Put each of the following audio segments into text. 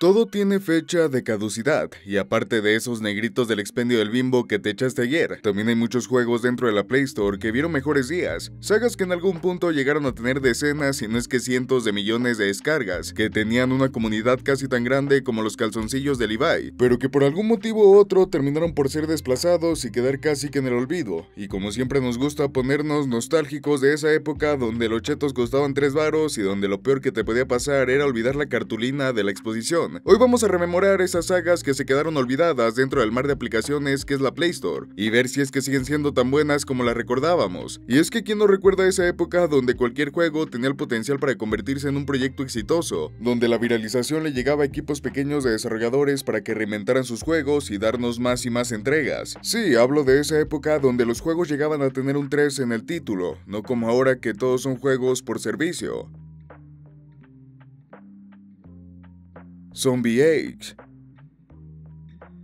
Todo tiene fecha de caducidad, y aparte de esos negritos del expendio del bimbo que te echaste ayer, también hay muchos juegos dentro de la Play Store que vieron mejores días, sagas que en algún punto llegaron a tener decenas y no es que cientos de millones de descargas, que tenían una comunidad casi tan grande como los calzoncillos de Levi, pero que por algún motivo u otro terminaron por ser desplazados y quedar casi que en el olvido, y como siempre nos gusta ponernos nostálgicos de esa época donde los chetos costaban tres varos y donde lo peor que te podía pasar era olvidar la cartulina de la exposición. Hoy vamos a rememorar esas sagas que se quedaron olvidadas dentro del mar de aplicaciones que es la Play Store y ver si es que siguen siendo tan buenas como las recordábamos. Y es que quien no recuerda esa época donde cualquier juego tenía el potencial para convertirse en un proyecto exitoso, donde la viralización le llegaba a equipos pequeños de desarrolladores para que reinventaran sus juegos y darnos más y más entregas. Sí, hablo de esa época donde los juegos llegaban a tener un 3 en el título, no como ahora que todos son juegos por servicio. zombie eggs,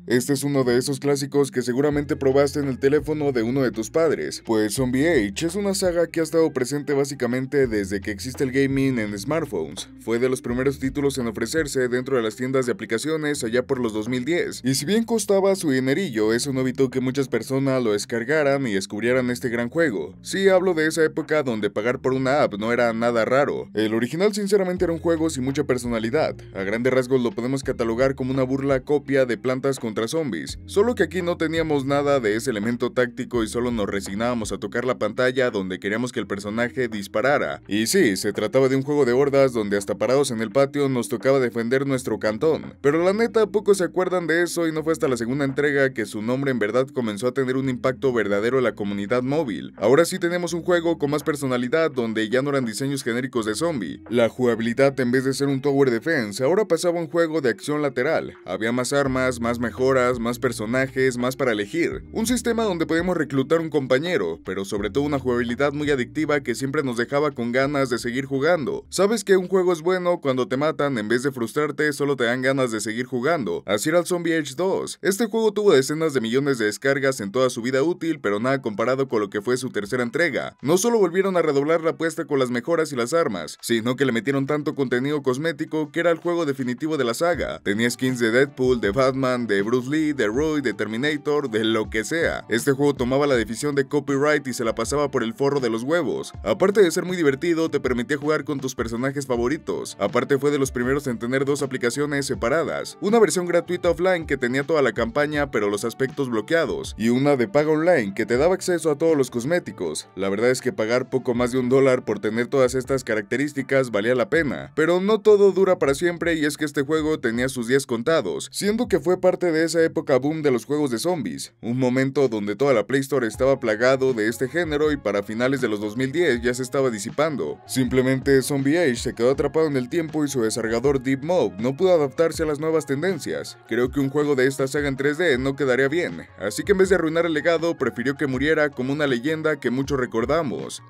Este es uno de esos clásicos que seguramente probaste en el teléfono de uno de tus padres, pues Zombie Age es una saga que ha estado presente básicamente desde que existe el gaming en smartphones. Fue de los primeros títulos en ofrecerse dentro de las tiendas de aplicaciones allá por los 2010, y si bien costaba su dinerillo, eso no evitó que muchas personas lo descargaran y descubrieran este gran juego. Sí hablo de esa época donde pagar por una app no era nada raro. El original sinceramente era un juego sin mucha personalidad. A grandes rasgos lo podemos catalogar como una burla copia de plantas con zombies, solo que aquí no teníamos nada de ese elemento táctico y solo nos resignábamos a tocar la pantalla donde queríamos que el personaje disparara. Y sí, se trataba de un juego de hordas donde hasta parados en el patio nos tocaba defender nuestro cantón, pero la neta pocos se acuerdan de eso y no fue hasta la segunda entrega que su nombre en verdad comenzó a tener un impacto verdadero en la comunidad móvil. Ahora sí tenemos un juego con más personalidad donde ya no eran diseños genéricos de zombie. La jugabilidad en vez de ser un tower defense ahora pasaba a un juego de acción lateral, había más armas, más mejor horas, más personajes, más para elegir. Un sistema donde podemos reclutar un compañero, pero sobre todo una jugabilidad muy adictiva que siempre nos dejaba con ganas de seguir jugando. Sabes que un juego es bueno cuando te matan, en vez de frustrarte, solo te dan ganas de seguir jugando. Así era el Zombie Age 2. Este juego tuvo decenas de millones de descargas en toda su vida útil, pero nada comparado con lo que fue su tercera entrega. No solo volvieron a redoblar la apuesta con las mejoras y las armas, sino que le metieron tanto contenido cosmético que era el juego definitivo de la saga. Tenía skins de Deadpool, de Batman, de Bruce Lee, de Roy, de Terminator, de lo que sea. Este juego tomaba la decisión de copyright y se la pasaba por el forro de los huevos. Aparte de ser muy divertido, te permitía jugar con tus personajes favoritos. Aparte fue de los primeros en tener dos aplicaciones separadas. Una versión gratuita offline que tenía toda la campaña pero los aspectos bloqueados. Y una de pago online que te daba acceso a todos los cosméticos. La verdad es que pagar poco más de un dólar por tener todas estas características valía la pena. Pero no todo dura para siempre y es que este juego tenía sus 10 contados, siendo que fue parte de esa época boom de los juegos de zombies, un momento donde toda la Play Store estaba plagado de este género y para finales de los 2010 ya se estaba disipando. Simplemente Zombie Age se quedó atrapado en el tiempo y su desarrollador Deep Mob no pudo adaptarse a las nuevas tendencias. Creo que un juego de esta saga en 3D no quedaría bien, así que en vez de arruinar el legado, prefirió que muriera como una leyenda que muchos recordamos.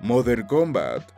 Modern Combat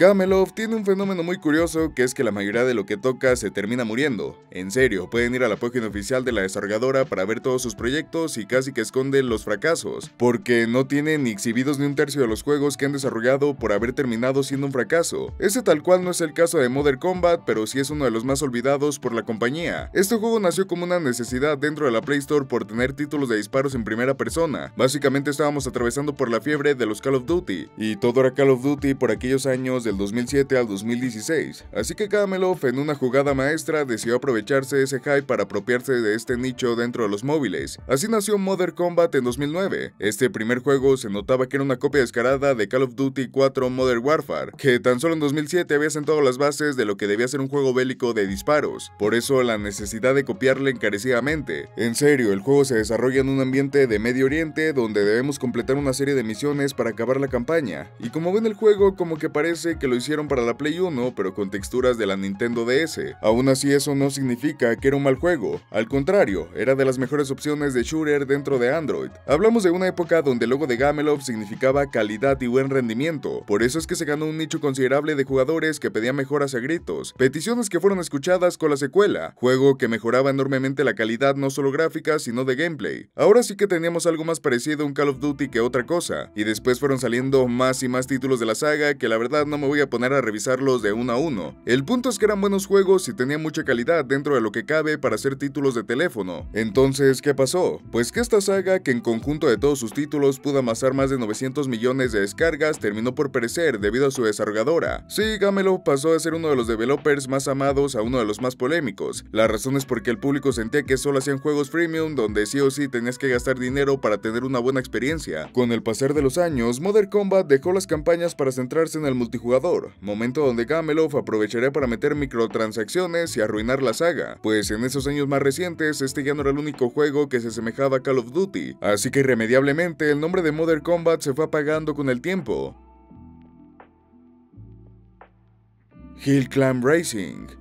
Kamelov tiene un fenómeno muy curioso que es que la mayoría de lo que toca se termina muriendo. En serio, pueden ir a la página oficial de la desarrolladora para ver todos sus proyectos y casi que esconden los fracasos, porque no tienen ni exhibidos ni un tercio de los juegos que han desarrollado por haber terminado siendo un fracaso. Ese tal cual no es el caso de Modern Combat, pero sí es uno de los más olvidados por la compañía. Este juego nació como una necesidad dentro de la Play Store por tener títulos de disparos en primera persona. Básicamente estábamos atravesando por la fiebre de los Call of Duty, y todo era Call of Duty por aquellos años de del 2007 al 2016, así que Kameloff en una jugada maestra decidió aprovecharse de ese hype para apropiarse de este nicho dentro de los móviles. Así nació Modern Combat en 2009. Este primer juego se notaba que era una copia descarada de Call of Duty 4 Modern Warfare, que tan solo en 2007 había sentado las bases de lo que debía ser un juego bélico de disparos, por eso la necesidad de copiarle encarecidamente. En serio, el juego se desarrolla en un ambiente de Medio Oriente donde debemos completar una serie de misiones para acabar la campaña, y como ven el juego como que parece que lo hicieron para la Play 1, pero con texturas de la Nintendo DS. Aún así, eso no significa que era un mal juego. Al contrario, era de las mejores opciones de shooter dentro de Android. Hablamos de una época donde el logo de Gameloft significaba calidad y buen rendimiento. Por eso es que se ganó un nicho considerable de jugadores que pedían mejoras a gritos, peticiones que fueron escuchadas con la secuela, juego que mejoraba enormemente la calidad no solo gráfica, sino de gameplay. Ahora sí que teníamos algo más parecido a un Call of Duty que otra cosa, y después fueron saliendo más y más títulos de la saga que la verdad no me voy a poner a revisarlos de uno a uno. El punto es que eran buenos juegos y tenían mucha calidad dentro de lo que cabe para hacer títulos de teléfono. Entonces, ¿qué pasó? Pues que esta saga, que en conjunto de todos sus títulos pudo amasar más de 900 millones de descargas, terminó por perecer debido a su desarrolladora. Sí, gamelo pasó a ser uno de los developers más amados a uno de los más polémicos. La razón es porque el público sentía que solo hacían juegos freemium donde sí o sí tenías que gastar dinero para tener una buena experiencia. Con el pasar de los años, Modern Combat dejó las campañas para centrarse en el multijugador momento donde Gameloff aprovecharía para meter microtransacciones y arruinar la saga, pues en esos años más recientes este ya no era el único juego que se asemejaba a Call of Duty, así que irremediablemente el nombre de Modern Combat se fue apagando con el tiempo. Hill Climb Racing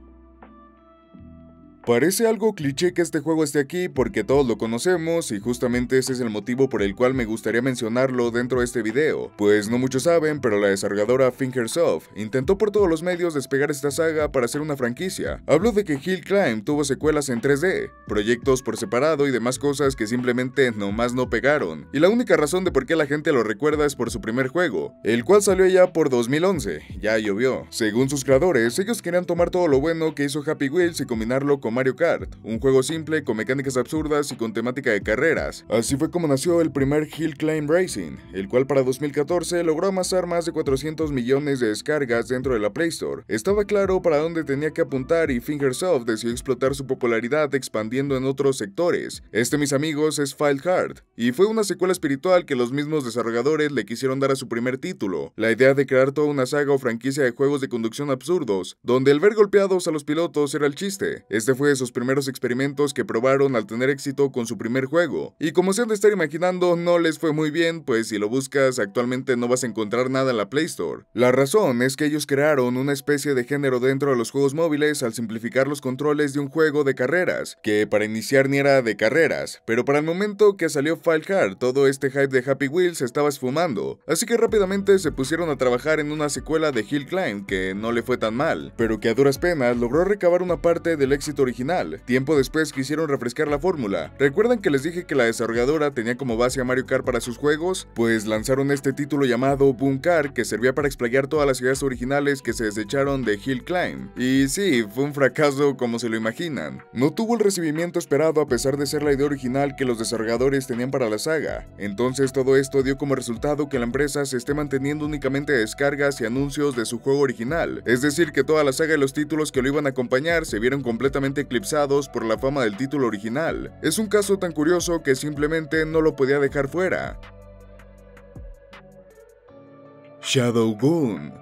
Parece algo cliché que este juego esté aquí porque todos lo conocemos y justamente ese es el motivo por el cual me gustaría mencionarlo dentro de este video, pues no muchos saben, pero la desarrolladora Fingersoft intentó por todos los medios despegar esta saga para hacer una franquicia. habló de que Hill Climb tuvo secuelas en 3D, proyectos por separado y demás cosas que simplemente nomás no pegaron, y la única razón de por qué la gente lo recuerda es por su primer juego, el cual salió ya por 2011, ya llovió. Según sus creadores, ellos querían tomar todo lo bueno que hizo Happy Wheels y combinarlo con Mario Kart, un juego simple con mecánicas absurdas y con temática de carreras. Así fue como nació el primer Hill Climb Racing, el cual para 2014 logró amasar más de 400 millones de descargas dentro de la Play Store. Estaba claro para dónde tenía que apuntar y Fingersoft decidió explotar su popularidad expandiendo en otros sectores. Este, mis amigos, es File Hard y fue una secuela espiritual que los mismos desarrolladores le quisieron dar a su primer título. La idea de crear toda una saga o franquicia de juegos de conducción absurdos, donde el ver golpeados a los pilotos era el chiste. Este fue de sus primeros experimentos que probaron al tener éxito con su primer juego. Y como se han de estar imaginando, no les fue muy bien, pues si lo buscas actualmente no vas a encontrar nada en la Play Store. La razón es que ellos crearon una especie de género dentro de los juegos móviles al simplificar los controles de un juego de carreras, que para iniciar ni era de carreras, pero para el momento que salió Fall Hard, todo este hype de Happy Wheels estaba esfumando, así que rápidamente se pusieron a trabajar en una secuela de Hill Climb que no le fue tan mal, pero que a duras penas logró recabar una parte del éxito original. Tiempo después quisieron refrescar la fórmula. ¿Recuerdan que les dije que la desarrolladora tenía como base a Mario Kart para sus juegos? Pues lanzaron este título llamado Boom Kart que servía para explayar todas las ideas originales que se desecharon de Hill Climb. Y sí, fue un fracaso como se lo imaginan. No tuvo el recibimiento esperado a pesar de ser la idea original que los desarrolladores tenían para la saga. Entonces todo esto dio como resultado que la empresa se esté manteniendo únicamente descargas y anuncios de su juego original. Es decir, que toda la saga y los títulos que lo iban a acompañar se vieron completamente eclipsados por la fama del título original. Es un caso tan curioso que simplemente no lo podía dejar fuera. Shadowgun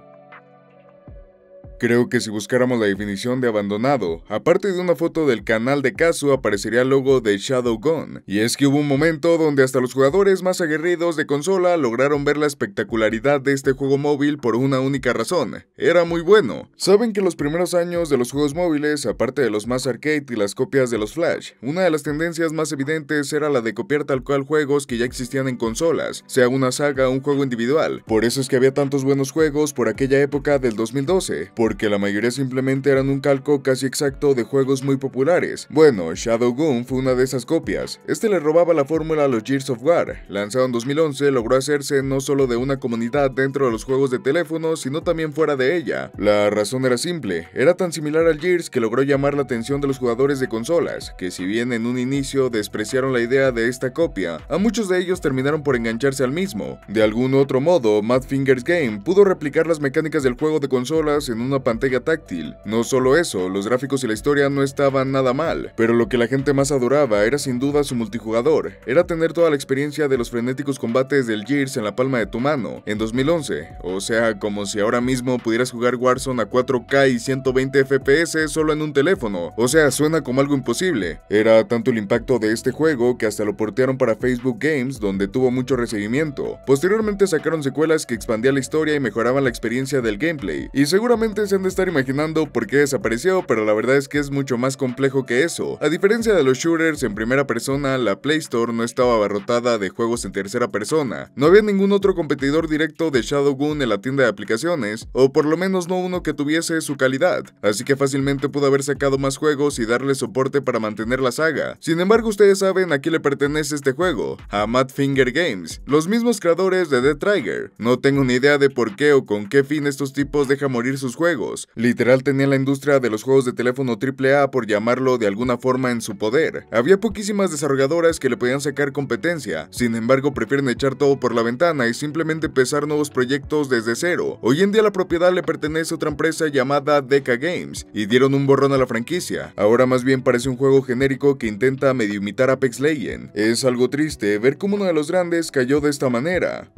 Creo que si buscáramos la definición de abandonado, aparte de una foto del canal de caso, aparecería el logo de Shadow Gone, y es que hubo un momento donde hasta los jugadores más aguerridos de consola lograron ver la espectacularidad de este juego móvil por una única razón, era muy bueno. Saben que los primeros años de los juegos móviles, aparte de los más arcade y las copias de los flash, una de las tendencias más evidentes era la de copiar tal cual juegos que ya existían en consolas, sea una saga o un juego individual, por eso es que había tantos buenos juegos por aquella época del 2012, porque la mayoría simplemente eran un calco casi exacto de juegos muy populares. Bueno, Shadow fue una de esas copias. Este le robaba la fórmula a los Gears of War. Lanzado en 2011, logró hacerse no solo de una comunidad dentro de los juegos de teléfono, sino también fuera de ella. La razón era simple, era tan similar al Gears que logró llamar la atención de los jugadores de consolas, que si bien en un inicio despreciaron la idea de esta copia, a muchos de ellos terminaron por engancharse al mismo. De algún otro modo, Mad Fingers Game pudo replicar las mecánicas del juego de consolas en una pantalla táctil. No solo eso, los gráficos y la historia no estaban nada mal, pero lo que la gente más adoraba era sin duda su multijugador. Era tener toda la experiencia de los frenéticos combates del Gears en la palma de tu mano, en 2011, o sea, como si ahora mismo pudieras jugar Warzone a 4K y 120 FPS solo en un teléfono, o sea, suena como algo imposible. Era tanto el impacto de este juego que hasta lo portearon para Facebook Games, donde tuvo mucho recibimiento. Posteriormente sacaron secuelas que expandían la historia y mejoraban la experiencia del gameplay, y seguramente de estar imaginando por qué desapareció, pero la verdad es que es mucho más complejo que eso. A diferencia de los shooters en primera persona, la Play Store no estaba abarrotada de juegos en tercera persona. No había ningún otro competidor directo de Shadowgun en la tienda de aplicaciones, o por lo menos no uno que tuviese su calidad, así que fácilmente pudo haber sacado más juegos y darle soporte para mantener la saga. Sin embargo, ustedes saben a quién le pertenece este juego, a Madfinger Games, los mismos creadores de Dead Trigger. No tengo ni idea de por qué o con qué fin estos tipos dejan morir sus juegos, Literal tenía la industria de los juegos de teléfono AAA, por llamarlo de alguna forma, en su poder. Había poquísimas desarrolladoras que le podían sacar competencia, sin embargo prefieren echar todo por la ventana y simplemente empezar nuevos proyectos desde cero. Hoy en día la propiedad le pertenece a otra empresa llamada Deca Games, y dieron un borrón a la franquicia. Ahora más bien parece un juego genérico que intenta medio imitar Apex Legends. Es algo triste ver cómo uno de los grandes cayó de esta manera.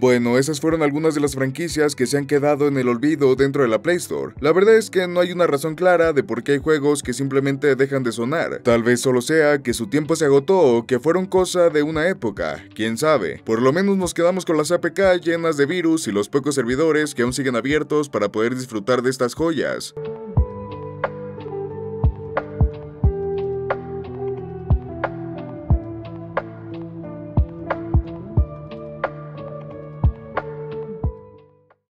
Bueno, esas fueron algunas de las franquicias que se han quedado en el olvido dentro de la Play Store. La verdad es que no hay una razón clara de por qué hay juegos que simplemente dejan de sonar. Tal vez solo sea que su tiempo se agotó o que fueron cosa de una época, quién sabe. Por lo menos nos quedamos con las APK llenas de virus y los pocos servidores que aún siguen abiertos para poder disfrutar de estas joyas.